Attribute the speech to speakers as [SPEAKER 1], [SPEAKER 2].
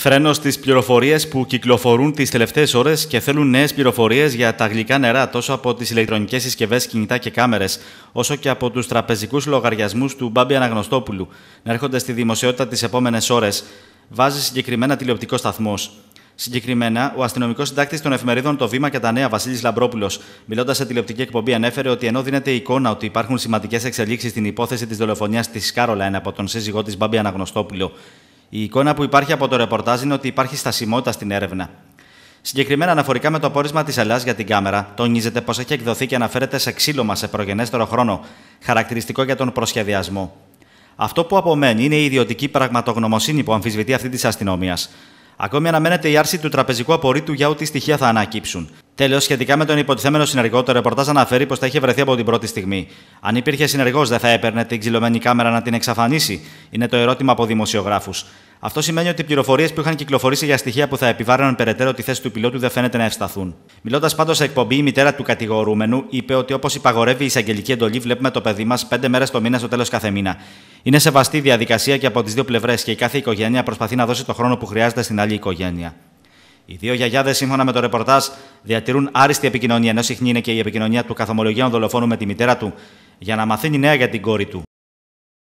[SPEAKER 1] Φρένος στις πληροφορίες που κυκλοφορούν τις τελευταίες ώρες και θέλουν νέες πληροφορίες για τα γλυκά νερά τόσο από τις ηλεκτρονικές συσκευές, κινητά και κάμερες, όσο και από τους τραπεζικούς λογαριασμούς του Μπάμπη Αναγνωστόπουλου να έρχονται στη δημοσιότητα τις επόμενες ώρες, βάζει συγκεκριμένα τηλεοπτικό σταθμός. Συγκεκριμένα, ο αστυνομικός συντάκτης των εφημερίδων Το Βήμα και τα Νέα, Βασίλης Λαμπρόπουλος, μιλώντας σε τηλεοπτική εκπομπή, ανέφερε ότι ενώ δίνεται εικόνα ότι υπάρχουν σημαντικές εξελίξεις στην υπόθεση της δολοφονίας της Κάρολα από τον σύζυγό της Μπάμπη Αναγνωστόπουλο η εικόνα που υπάρχει από το ρεπορτάζ είναι ότι υπάρχει στασιμότητα στην έρευνα. Συγκεκριμένα, αναφορικά με το απόρισμα της Ελλάδα για την κάμερα, τονίζεται πως έχει εκδοθεί και αναφέρεται σε ξύλωμα σε προγενέστερο χρόνο, χαρακτηριστικό για τον προσχεδιασμό. Αυτό που απομένει είναι η ιδιωτική πραγματογνωμοσύνη που αμφισβητεί αυτή της αστυνομίας. Ακόμη αναμένεται η άρση του τραπεζικού απορρίτου για ό,τι στοιχεία θα ανακύψουν. Τέλος, σχετικά με τον υποτιθέμενο συνεργό, το ρεπορτάζ αναφέρει πως θα είχε βρεθεί από την πρώτη στιγμή. Αν υπήρχε συνεργός, δεν θα έπαιρνε την ξυλωμένη κάμερα να την εξαφανίσει, είναι το ερώτημα από δημοσιογράφους. Αυτό σημαίνει ότι οι πληροφορίες που είχαν κυκλοφορήσει για στοιχεία που θα επιβάρυναν περαιτέρω τη θέση του πιλότου δεν φαίνεται να ευσταθούν. Μιλώντας πάντως σε εκπομπή, η μητέρα του κατηγορούμενου είπε ότι όπως υπαγορεύει η εισαγγελική εντολή, βλέπουμε το παιδί μας πέντε μέρες το μήνα στο τέλος κάθε μήνα. Είναι σεβαστή διαδικασία και από τις δύο πλευρές και η κάθε οικογένεια προσπαθεί να δώσει το χρόνο που χρειάζεται στην άλλη οικογένεια. Οι δύο γιαγιάδες, σύμφωνα με το ρεπορτάζ, διατηρούν άριστη επικοινωνία, ενώ συχνή είναι και η επικοινωνία του καθομολογίων δολοφόνου με τη μητέρα του, για να μαθαίνει νέα για την κόρη του.